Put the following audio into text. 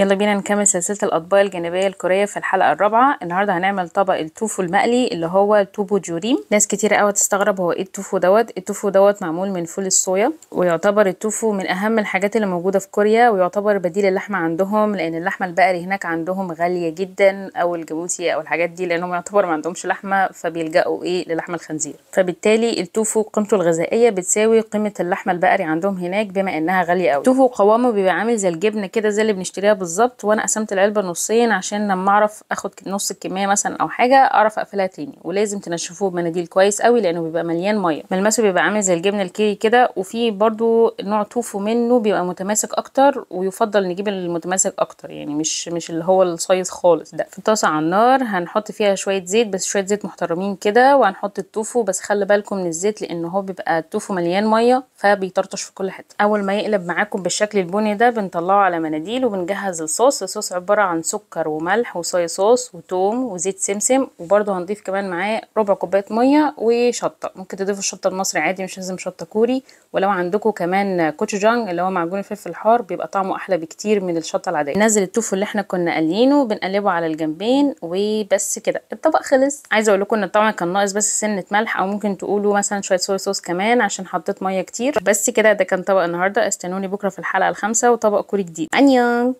يلا بينا نكمل سلسلة الأطباق الجانبية الكورية في الحلقة الرابعة النهاردة هنعمل طبق التوفو المقلي اللي هو التوبو جوريم ناس كتير قوي تستغرب هو ايه التوفو دوت التوفو دوت معمول من فول الصويا ويعتبر التوفو من أهم الحاجات اللي موجودة في كوريا ويعتبر بديل اللحمة عندهم لأن اللحمة البقري هناك عندهم غالية جدا أو الجبوتي أو الحاجات دي لأنهم يعتبر ما عندهمش لحمة فبيلجأوا ايه للحم الخنزير فبالتالي التوفو قيمته الغذائية بتساوي قيمة اللحمة البقري عندهم هناك بما إنها غالية قوي التوفو قوامه بيبقى عامل زي الجبنة كده زي اللي بنشتريها بالظبط وانا قسمت العلبه نصين عشان لما اعرف اخد نص الكميه مثلا او حاجه اعرف اقفلها تاني ولازم تنشفوه بمناديل كويس قوي لانه بيبقى مليان ميه ملمسه بيبقى عامل زي الجبنه الكيري كده وفي برده نوع توفو منه بيبقى متماسك اكتر ويفضل نجيب المتماسك اكتر يعني مش مش اللي هو الصيص خالص ده في طاسه على النار هنحط فيها شويه زيت بس شويه زيت محترمين كده وهنحط التوفو بس خلي بالكم من الزيت لان هو بيبقى التوفو مليان ميه فبيطرطش في كل حته اول ما يقلب معاكم بالشكل البني ده بنطلعه على مناديل وبنجهز هجهز الصوص الصوص عبارة عن سكر وملح وصويا صوص وتوم وزيت سمسم وبرده هنضيف كمان معاه ربع كوباية مية وشطة ممكن تضيفوا الشطة المصري عادي مش لازم شطة كوري ولو عندكم كمان كوتشوجانج اللي هو معجون الفلفل الحار بيبقى طعمه احلى بكتير من الشطة العادية ننزل التوفو اللي احنا كنا قالينه بنقلبه على الجنبين وبس كده الطبق خلص عايزة اقول لكم ان الطعم كان ناقص بس سنة ملح او ممكن تقولوا مثلا شوية صويا صوص كمان عشان حطيت مية كتير بس كده ده كان طبق النهاردة استنوني بكرة في الحلقة الخامسة وطبق كوري جديد انيان